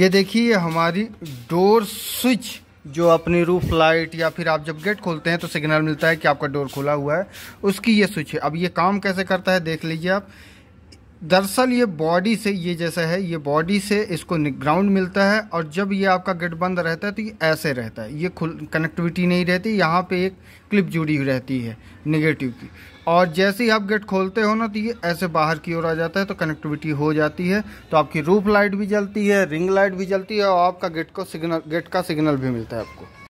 ये देखिए हमारी डोर स्विच जो अपनी रूफ लाइट या फिर आप जब गेट खोलते हैं तो सिग्नल मिलता है कि आपका डोर खुला हुआ है उसकी ये स्विच है अब ये काम कैसे करता है देख लीजिए आप दरअसल ये बॉडी से ये जैसा है ये बॉडी से इसको ग्राउंड मिलता है और जब ये आपका गेट बंद रहता है तो ये ऐसे रहता है ये खुल कनेक्टिविटी नहीं रहती यहाँ पे एक क्लिप जुड़ी रहती है नेगेटिव की और जैसे ही आप गेट खोलते हो ना तो ये ऐसे बाहर की ओर आ जाता है तो कनेक्टिविटी हो जाती है तो आपकी रूफ लाइट भी जलती है रिंग लाइट भी जलती है और आपका गेट को सिग्नल गेट का सिग्नल भी मिलता है आपको